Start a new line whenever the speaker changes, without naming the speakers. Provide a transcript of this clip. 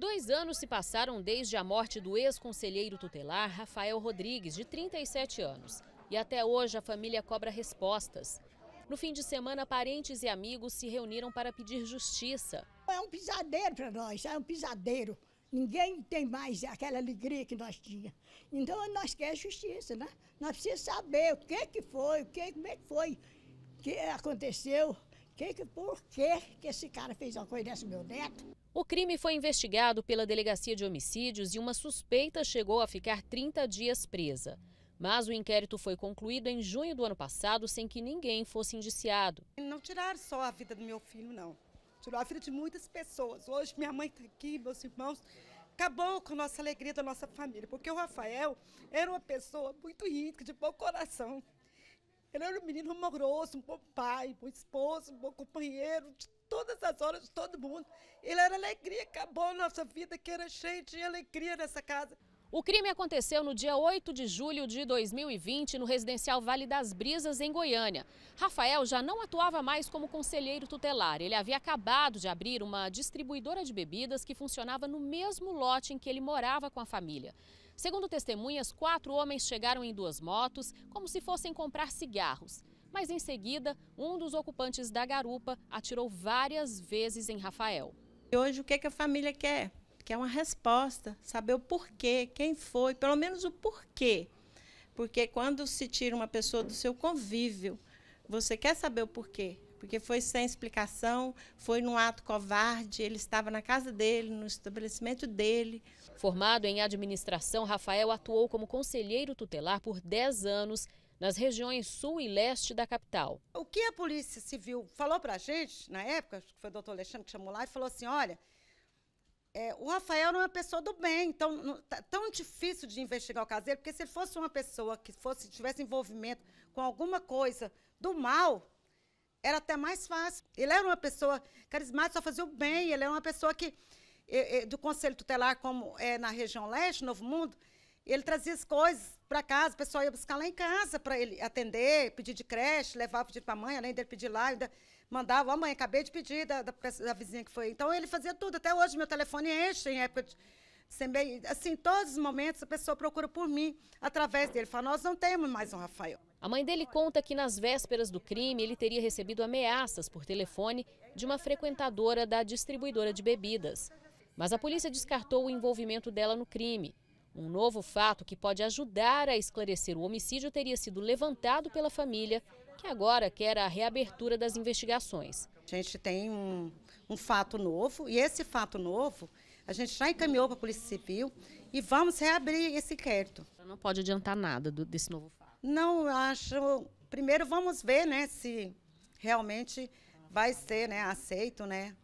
Dois anos se passaram desde a morte do ex-conselheiro tutelar Rafael Rodrigues, de 37 anos. E até hoje a família cobra respostas. No fim de semana, parentes e amigos se reuniram para pedir justiça. É um pisadeiro para nós, é um
pisadeiro. Ninguém tem mais aquela alegria que nós tínhamos. Então nós queremos justiça, né? Nós precisamos saber o que, que foi, o que, como é que foi, o que aconteceu, que, por que, que esse cara fez uma coisa dessa meu neto.
O crime foi investigado pela Delegacia de Homicídios e uma suspeita chegou a ficar 30 dias presa. Mas o inquérito foi concluído em junho do ano passado sem que ninguém fosse indiciado.
Não tiraram só a vida do meu filho, não. Tirou a vida de muitas pessoas. Hoje minha mãe está aqui, meus irmãos. Acabou com a nossa alegria da nossa família, porque o Rafael era uma pessoa muito rica, de bom coração. Ele era um menino amoroso, um bom pai, um bom esposo, um bom companheiro, de todas as horas, de todo mundo. Ele era alegria, acabou a
nossa vida, que era cheia de alegria nessa casa. O crime aconteceu no dia 8 de julho de 2020, no residencial Vale das Brisas, em Goiânia. Rafael já não atuava mais como conselheiro tutelar. Ele havia acabado de abrir uma distribuidora de bebidas que funcionava no mesmo lote em que ele morava com a família. Segundo testemunhas, quatro homens chegaram em duas motos, como se fossem comprar cigarros. Mas em seguida, um dos ocupantes da garupa atirou várias vezes em Rafael. E hoje, o que, é que a família quer?
Quer uma resposta, saber o porquê, quem foi, pelo menos o porquê. Porque quando se tira uma pessoa do seu convívio, você quer saber o porquê porque foi sem explicação, foi num ato covarde, ele estava na casa dele, no
estabelecimento dele. Formado em administração, Rafael atuou como conselheiro tutelar por 10 anos nas regiões sul e leste da capital. O que a Polícia
Civil falou para a gente, na época, acho que foi o doutor Alexandre que chamou lá e falou assim, olha, é, o Rafael não é uma pessoa do bem, então não, tá tão difícil de investigar o caseiro porque se ele fosse uma pessoa que fosse tivesse envolvimento com alguma coisa do mal, era até mais fácil. Ele era uma pessoa carismática, só fazia o bem, ele era uma pessoa que, eh, eh, do Conselho Tutelar, como é na região leste, Novo Mundo, ele trazia as coisas para casa, o pessoal ia buscar lá em casa para ele atender, pedir de creche, levar, pedir para a mãe, além dele pedir lá, ainda mandava, ó oh, mãe, acabei de pedir da, da, da, vizinha que foi. Então ele fazia tudo, até hoje meu telefone enche em época de também, assim, todos os momentos a pessoa procura por mim através dele.
Fala, nós não temos mais um Rafael. A mãe dele conta que nas vésperas do crime ele teria recebido ameaças por telefone de uma frequentadora da distribuidora de bebidas. Mas a polícia descartou o envolvimento dela no crime. Um novo fato que pode ajudar a esclarecer o homicídio teria sido levantado pela família, que agora quer a reabertura das investigações. A gente tem um, um fato novo, e esse fato novo
a gente já encaminhou para a Polícia Civil e vamos reabrir esse inquérito. Não pode adiantar nada
do, desse novo fato.
Não, acho. Primeiro vamos ver né, se realmente vai ser né, aceito né,